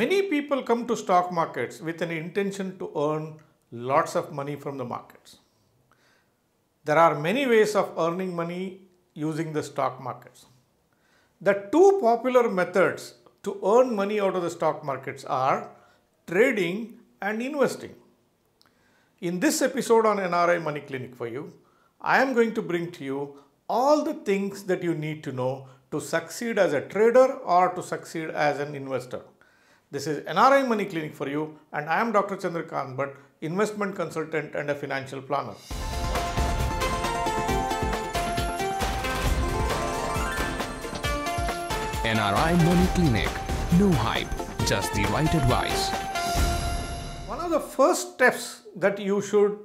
Many people come to stock markets with an intention to earn lots of money from the markets. There are many ways of earning money using the stock markets. The two popular methods to earn money out of the stock markets are trading and investing. In this episode on NRI Money Clinic for you, I am going to bring to you all the things that you need to know to succeed as a trader or to succeed as an investor. This is NRI Money Clinic for you and I am Dr. Chandra Kanbat, investment consultant and a financial planner. NRI Money Clinic. No hype, just the right advice. One of the first steps that you should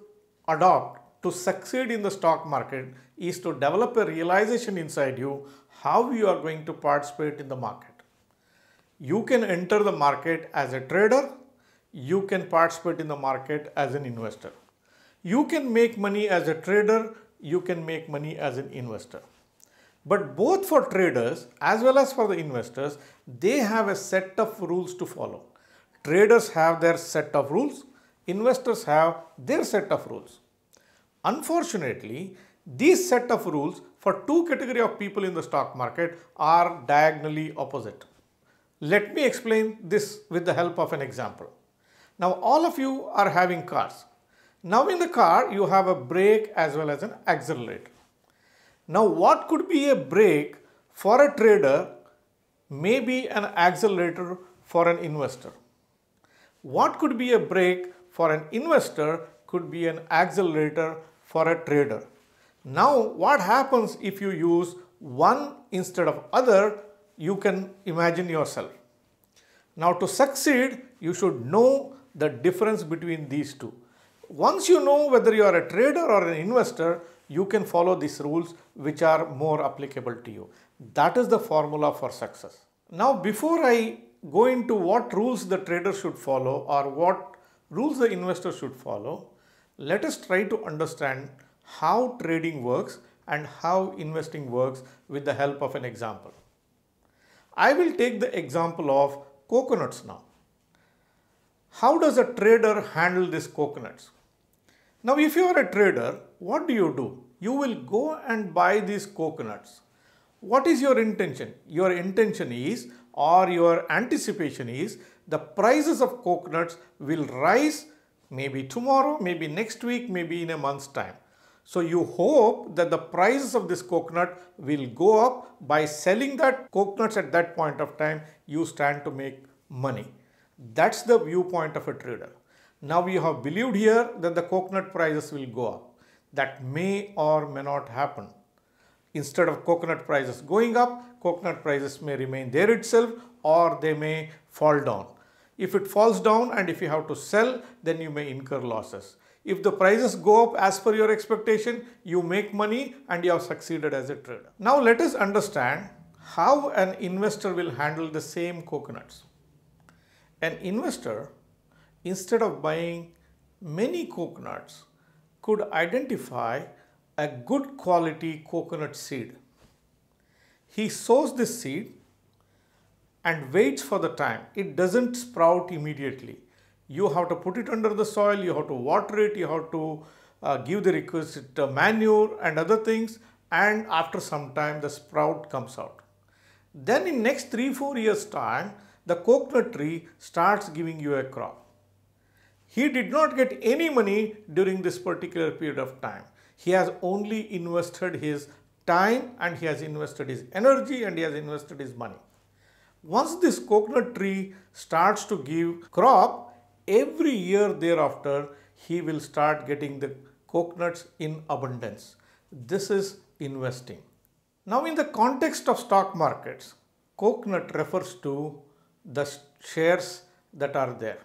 adopt to succeed in the stock market is to develop a realization inside you how you are going to participate in the market you can enter the market as a trader, you can participate in the market as an investor. You can make money as a trader, you can make money as an investor. But both for traders as well as for the investors, they have a set of rules to follow. Traders have their set of rules, investors have their set of rules. Unfortunately, these set of rules for two category of people in the stock market are diagonally opposite. Let me explain this with the help of an example. Now all of you are having cars. Now in the car you have a brake as well as an accelerator. Now what could be a brake for a trader may be an accelerator for an investor. What could be a brake for an investor could be an accelerator for a trader. Now what happens if you use one instead of other you can imagine yourself. Now to succeed, you should know the difference between these two. Once you know whether you are a trader or an investor, you can follow these rules which are more applicable to you. That is the formula for success. Now before I go into what rules the trader should follow or what rules the investor should follow, let us try to understand how trading works and how investing works with the help of an example. I will take the example of coconuts now. How does a trader handle these coconuts? Now, if you are a trader, what do you do? You will go and buy these coconuts. What is your intention? Your intention is or your anticipation is the prices of coconuts will rise maybe tomorrow, maybe next week, maybe in a month's time. So you hope that the prices of this coconut will go up by selling that coconuts at that point of time you stand to make money. That's the viewpoint of a trader. Now you have believed here that the coconut prices will go up. That may or may not happen. Instead of coconut prices going up, coconut prices may remain there itself or they may fall down. If it falls down and if you have to sell, then you may incur losses. If the prices go up as per your expectation, you make money and you have succeeded as a trader. Now let us understand how an investor will handle the same coconuts. An investor, instead of buying many coconuts, could identify a good quality coconut seed. He sows this seed and waits for the time. It doesn't sprout immediately. You have to put it under the soil, you have to water it, you have to uh, give the requisite uh, manure and other things and after some time the sprout comes out. Then in next 3-4 years time, the coconut tree starts giving you a crop. He did not get any money during this particular period of time. He has only invested his time and he has invested his energy and he has invested his money. Once this coconut tree starts to give crop, every year thereafter, he will start getting the coconuts in abundance. This is investing. Now in the context of stock markets, coconut refers to the shares that are there.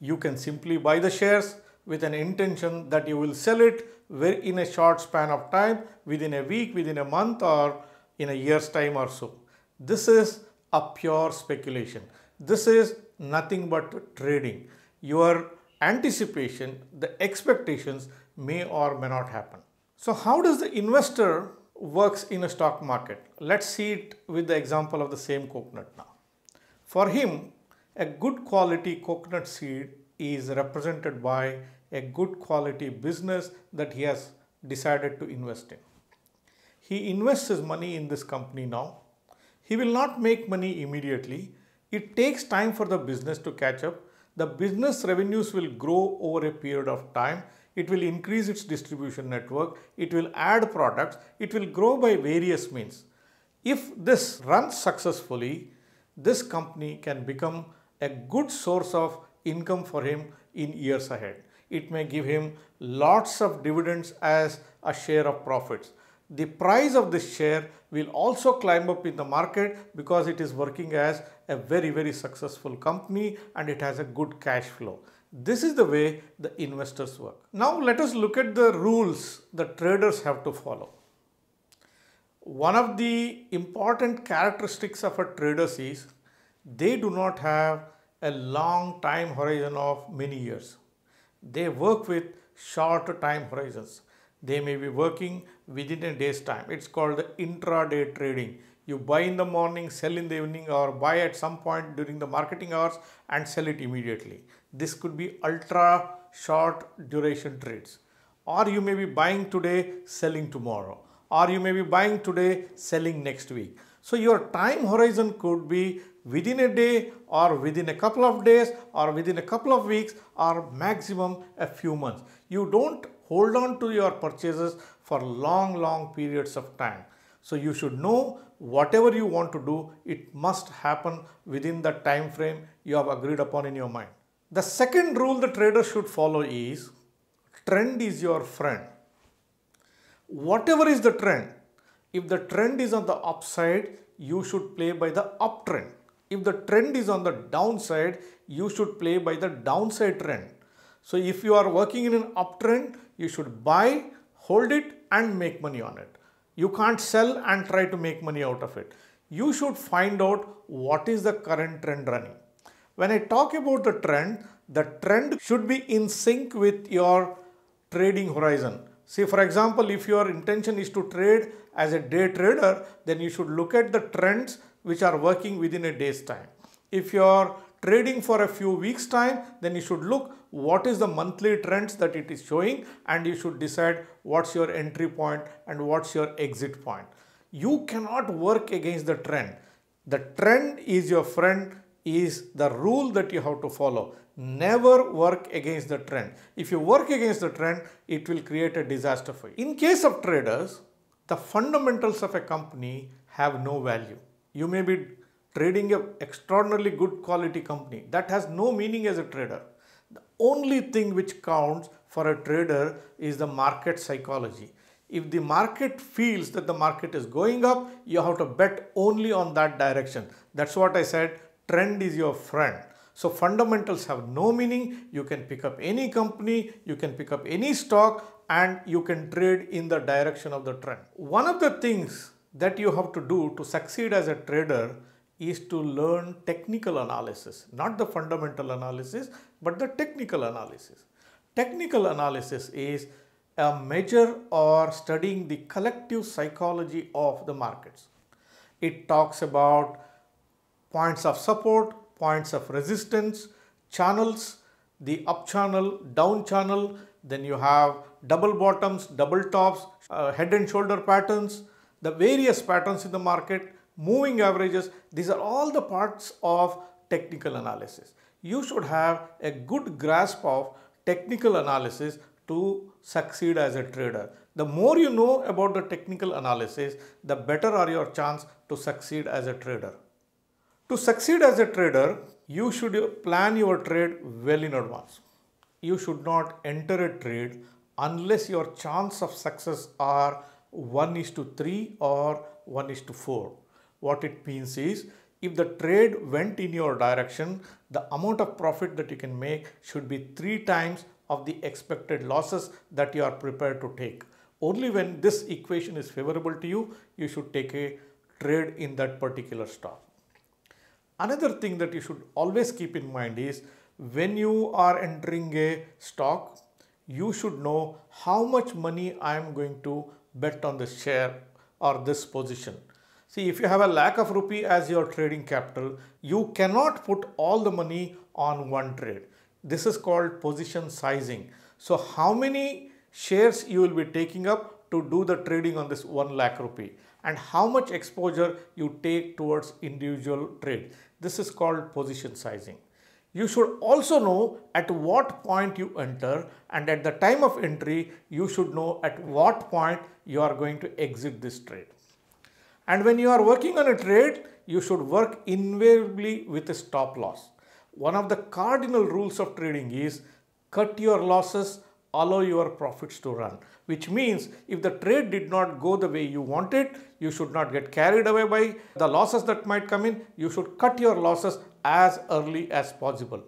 You can simply buy the shares with an intention that you will sell it in a short span of time, within a week, within a month or in a year's time or so. This is a pure speculation. This is nothing but trading. Your anticipation, the expectations may or may not happen. So how does the investor works in a stock market? Let's see it with the example of the same coconut now. For him, a good quality coconut seed is represented by a good quality business that he has decided to invest in. He invests his money in this company now. He will not make money immediately, it takes time for the business to catch up. The business revenues will grow over a period of time. It will increase its distribution network. It will add products. It will grow by various means. If this runs successfully, this company can become a good source of income for him in years ahead. It may give him lots of dividends as a share of profits. The price of this share will also climb up in the market because it is working as a very, very successful company and it has a good cash flow. This is the way the investors work. Now let us look at the rules the traders have to follow. One of the important characteristics of a traders is they do not have a long time horizon of many years. They work with short time horizons. They may be working within a day's time. It's called the intraday trading you buy in the morning, sell in the evening or buy at some point during the marketing hours and sell it immediately. This could be ultra short duration trades. Or you may be buying today, selling tomorrow. Or you may be buying today, selling next week. So your time horizon could be within a day or within a couple of days or within a couple of weeks or maximum a few months. You don't hold on to your purchases for long, long periods of time. So you should know whatever you want to do, it must happen within the time frame you have agreed upon in your mind. The second rule the trader should follow is trend is your friend. Whatever is the trend, if the trend is on the upside, you should play by the uptrend. If the trend is on the downside, you should play by the downside trend. So if you are working in an uptrend, you should buy, hold it and make money on it. You can't sell and try to make money out of it. You should find out what is the current trend running. When I talk about the trend, the trend should be in sync with your trading horizon. See, for example, if your intention is to trade as a day trader, then you should look at the trends which are working within a day's time. If your trading for a few weeks time, then you should look what is the monthly trends that it is showing and you should decide what's your entry point and what's your exit point. You cannot work against the trend. The trend is your friend is the rule that you have to follow. Never work against the trend. If you work against the trend, it will create a disaster for you. In case of traders, the fundamentals of a company have no value. You may be trading an extraordinarily good quality company. That has no meaning as a trader. The only thing which counts for a trader is the market psychology. If the market feels that the market is going up, you have to bet only on that direction. That's what I said, trend is your friend. So fundamentals have no meaning. You can pick up any company, you can pick up any stock and you can trade in the direction of the trend. One of the things that you have to do to succeed as a trader is to learn technical analysis, not the fundamental analysis, but the technical analysis. Technical analysis is a measure or studying the collective psychology of the markets. It talks about points of support, points of resistance, channels, the up channel, down channel, then you have double bottoms, double tops, uh, head and shoulder patterns, the various patterns in the market, moving averages, these are all the parts of technical analysis. You should have a good grasp of technical analysis to succeed as a trader. The more you know about the technical analysis, the better are your chance to succeed as a trader. To succeed as a trader, you should plan your trade well in advance. You should not enter a trade unless your chance of success are 1 is to 3 or 1 is to 4. What it means is if the trade went in your direction, the amount of profit that you can make should be three times of the expected losses that you are prepared to take. Only when this equation is favorable to you, you should take a trade in that particular stock. Another thing that you should always keep in mind is when you are entering a stock, you should know how much money I am going to bet on this share or this position. See, if you have a lakh of rupee as your trading capital, you cannot put all the money on one trade. This is called position sizing. So how many shares you will be taking up to do the trading on this 1 lakh rupee and how much exposure you take towards individual trade. This is called position sizing. You should also know at what point you enter and at the time of entry, you should know at what point you are going to exit this trade. And when you are working on a trade, you should work invariably with a stop loss. One of the cardinal rules of trading is cut your losses, allow your profits to run. Which means if the trade did not go the way you wanted, you should not get carried away by the losses that might come in. You should cut your losses as early as possible.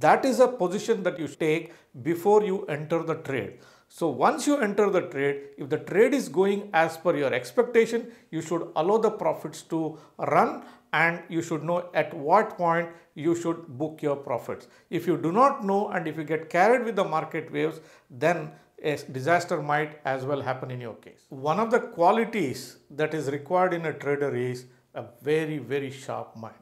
That is a position that you take before you enter the trade. So once you enter the trade, if the trade is going as per your expectation, you should allow the profits to run and you should know at what point you should book your profits. If you do not know and if you get carried with the market waves, then a disaster might as well happen in your case. One of the qualities that is required in a trader is a very, very sharp mind.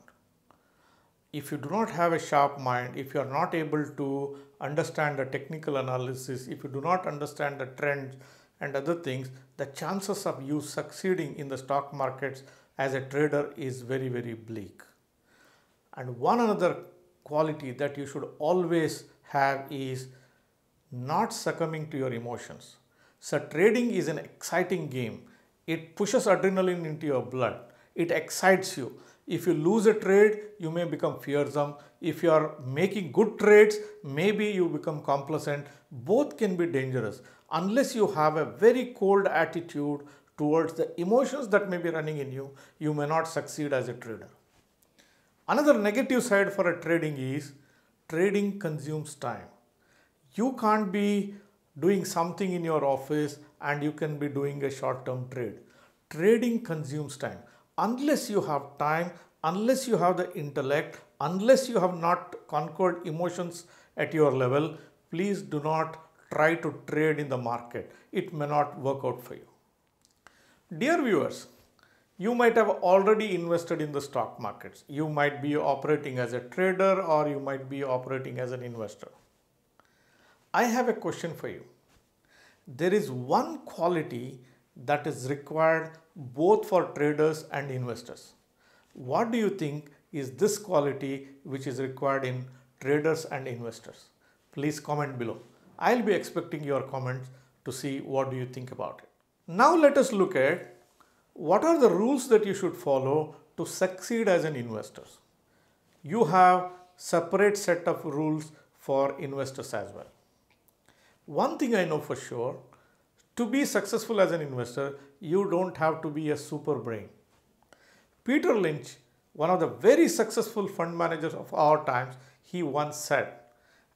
If you do not have a sharp mind, if you are not able to understand the technical analysis, if you do not understand the trends and other things, the chances of you succeeding in the stock markets as a trader is very, very bleak. And one another quality that you should always have is not succumbing to your emotions. So trading is an exciting game. It pushes adrenaline into your blood. It excites you. If you lose a trade, you may become fearsome. If you are making good trades, maybe you become complacent. Both can be dangerous unless you have a very cold attitude towards the emotions that may be running in you, you may not succeed as a trader. Another negative side for a trading is trading consumes time. You can't be doing something in your office and you can be doing a short-term trade. Trading consumes time unless you have time, unless you have the intellect, unless you have not conquered emotions at your level, please do not try to trade in the market. It may not work out for you. Dear viewers, you might have already invested in the stock markets. You might be operating as a trader or you might be operating as an investor. I have a question for you. There is one quality that is required both for traders and investors. What do you think is this quality which is required in traders and investors? Please comment below. I'll be expecting your comments to see what do you think about it. Now let us look at what are the rules that you should follow to succeed as an investor. You have separate set of rules for investors as well. One thing I know for sure to be successful as an investor, you don't have to be a super brain. Peter Lynch, one of the very successful fund managers of our times, he once said,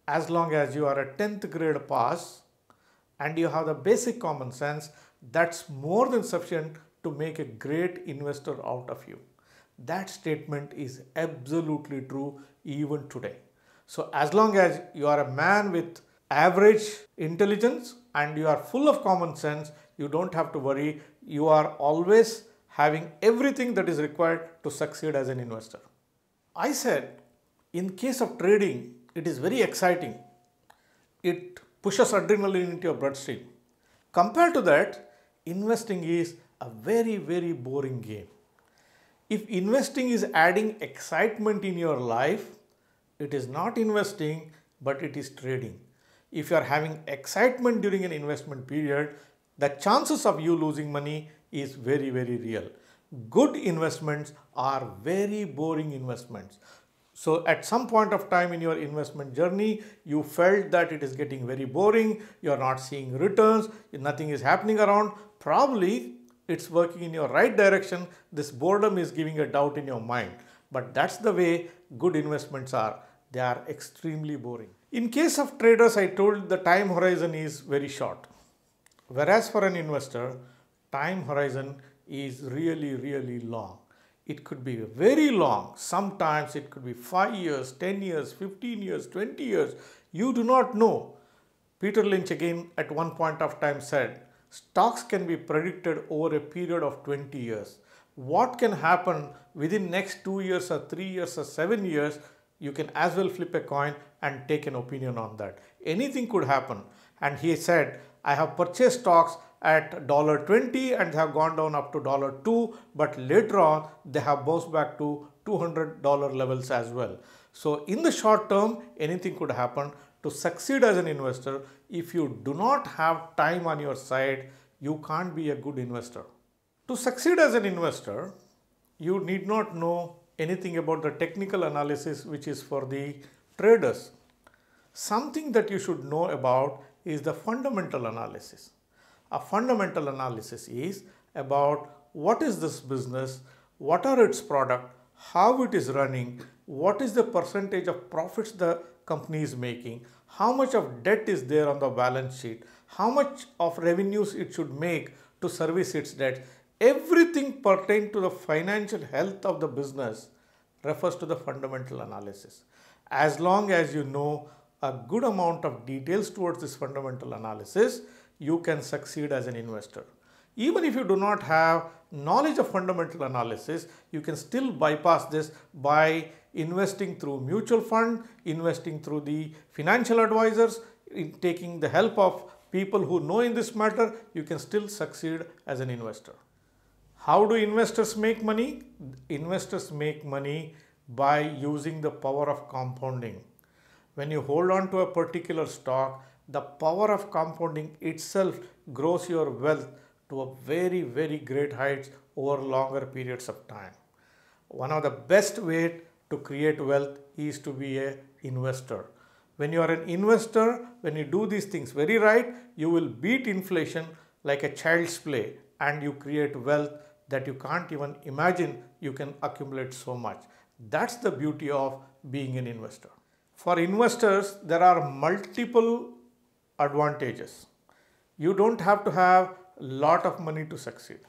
as long as you are a 10th grade pass and you have the basic common sense, that's more than sufficient to make a great investor out of you. That statement is absolutely true even today. So as long as you are a man with average intelligence and you are full of common sense, you don't have to worry. You are always having everything that is required to succeed as an investor. I said, in case of trading, it is very exciting. It pushes adrenaline into your bloodstream. Compared to that, investing is a very, very boring game. If investing is adding excitement in your life, it is not investing, but it is trading if you are having excitement during an investment period, the chances of you losing money is very, very real. Good investments are very boring investments. So at some point of time in your investment journey, you felt that it is getting very boring, you are not seeing returns, nothing is happening around. Probably it's working in your right direction. This boredom is giving a doubt in your mind. But that's the way good investments are. They are extremely boring. In case of traders, I told the time horizon is very short. Whereas for an investor, time horizon is really, really long. It could be very long. Sometimes it could be 5 years, 10 years, 15 years, 20 years. You do not know. Peter Lynch again at one point of time said, stocks can be predicted over a period of 20 years. What can happen within next 2 years or 3 years or 7 years you can as well flip a coin and take an opinion on that. Anything could happen. And he said, I have purchased stocks at $20 and have gone down up to $2, but later on they have bounced back to $200 levels as well. So in the short term, anything could happen. To succeed as an investor, if you do not have time on your side, you can't be a good investor. To succeed as an investor, you need not know anything about the technical analysis which is for the traders. Something that you should know about is the fundamental analysis. A fundamental analysis is about what is this business, what are its product, how it is running, what is the percentage of profits the company is making, how much of debt is there on the balance sheet, how much of revenues it should make to service its debt everything pertaining to the financial health of the business refers to the fundamental analysis. As long as you know a good amount of details towards this fundamental analysis, you can succeed as an investor. Even if you do not have knowledge of fundamental analysis, you can still bypass this by investing through mutual fund, investing through the financial advisors, taking the help of people who know in this matter, you can still succeed as an investor. How do investors make money? Investors make money by using the power of compounding. When you hold on to a particular stock, the power of compounding itself grows your wealth to a very, very great heights over longer periods of time. One of the best ways to create wealth is to be an investor. When you are an investor, when you do these things very right, you will beat inflation like a child's play and you create wealth that you can't even imagine you can accumulate so much. That's the beauty of being an investor. For investors, there are multiple advantages. You don't have to have lot of money to succeed.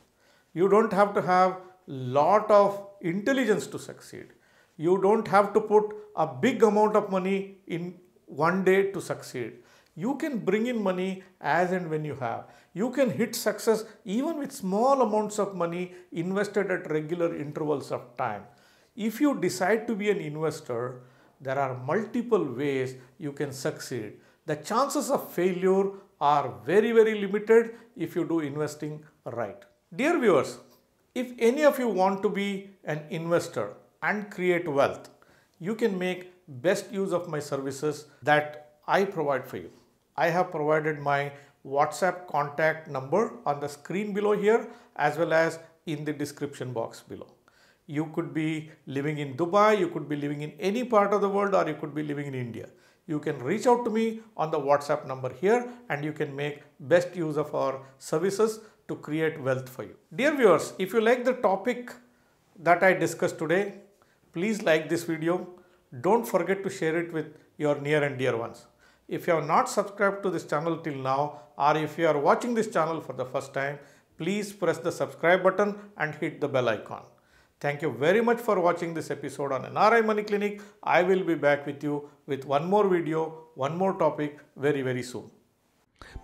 You don't have to have lot of intelligence to succeed. You don't have to put a big amount of money in one day to succeed you can bring in money as and when you have. You can hit success even with small amounts of money invested at regular intervals of time. If you decide to be an investor, there are multiple ways you can succeed. The chances of failure are very, very limited if you do investing right. Dear viewers, if any of you want to be an investor and create wealth, you can make best use of my services that I provide for you. I have provided my WhatsApp contact number on the screen below here as well as in the description box below. You could be living in Dubai, you could be living in any part of the world or you could be living in India. You can reach out to me on the WhatsApp number here and you can make best use of our services to create wealth for you. Dear viewers, if you like the topic that I discussed today, please like this video. Don't forget to share it with your near and dear ones. If you have not subscribed to this channel till now or if you are watching this channel for the first time, please press the subscribe button and hit the bell icon. Thank you very much for watching this episode on NRI Money Clinic. I will be back with you with one more video, one more topic very very soon.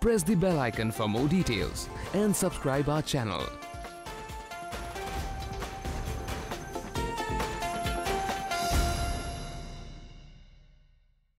Press the bell icon for more details and subscribe our channel.